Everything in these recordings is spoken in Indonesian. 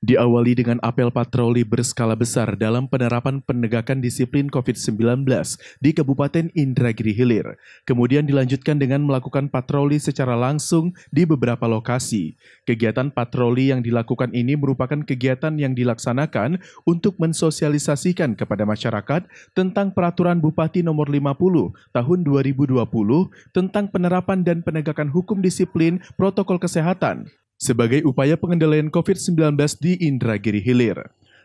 Diawali dengan apel patroli berskala besar dalam penerapan penegakan disiplin COVID-19 di Kabupaten Indragiri Hilir. Kemudian dilanjutkan dengan melakukan patroli secara langsung di beberapa lokasi. Kegiatan patroli yang dilakukan ini merupakan kegiatan yang dilaksanakan untuk mensosialisasikan kepada masyarakat tentang peraturan Bupati nomor 50 tahun 2020 tentang penerapan dan penegakan hukum disiplin protokol kesehatan sebagai upaya pengendalian COVID-19 di Indragiri Hilir.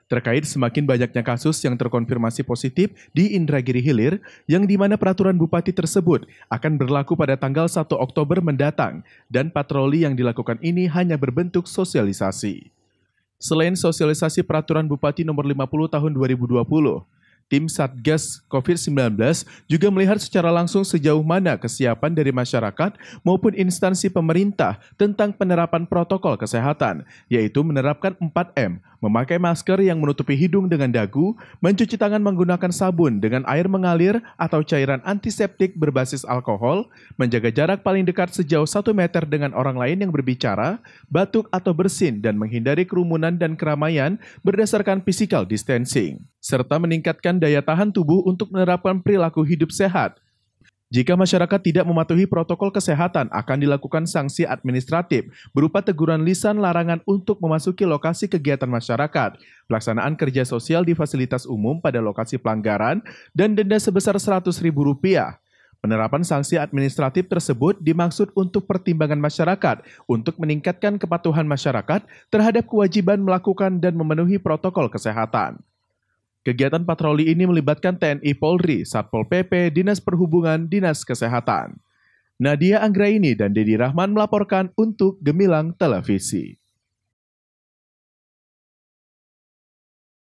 Terkait semakin banyaknya kasus yang terkonfirmasi positif di Indragiri Hilir, yang di mana peraturan bupati tersebut akan berlaku pada tanggal 1 Oktober mendatang, dan patroli yang dilakukan ini hanya berbentuk sosialisasi. Selain sosialisasi peraturan Bupati nomor 50 tahun 2020, tim Satgas COVID-19 juga melihat secara langsung sejauh mana kesiapan dari masyarakat maupun instansi pemerintah tentang penerapan protokol kesehatan, yaitu menerapkan 4M, memakai masker yang menutupi hidung dengan dagu, mencuci tangan menggunakan sabun dengan air mengalir atau cairan antiseptik berbasis alkohol, menjaga jarak paling dekat sejauh 1 meter dengan orang lain yang berbicara, batuk atau bersin dan menghindari kerumunan dan keramaian berdasarkan physical distancing serta meningkatkan daya tahan tubuh untuk menerapkan perilaku hidup sehat. Jika masyarakat tidak mematuhi protokol kesehatan, akan dilakukan sanksi administratif berupa teguran lisan larangan untuk memasuki lokasi kegiatan masyarakat, pelaksanaan kerja sosial di fasilitas umum pada lokasi pelanggaran, dan denda sebesar Rp100.000. Penerapan sanksi administratif tersebut dimaksud untuk pertimbangan masyarakat untuk meningkatkan kepatuhan masyarakat terhadap kewajiban melakukan dan memenuhi protokol kesehatan. Kegiatan patroli ini melibatkan TNI Polri, Satpol PP, Dinas Perhubungan, Dinas Kesehatan. Nadia Anggraini dan Dedi Rahman melaporkan untuk Gemilang Televisi.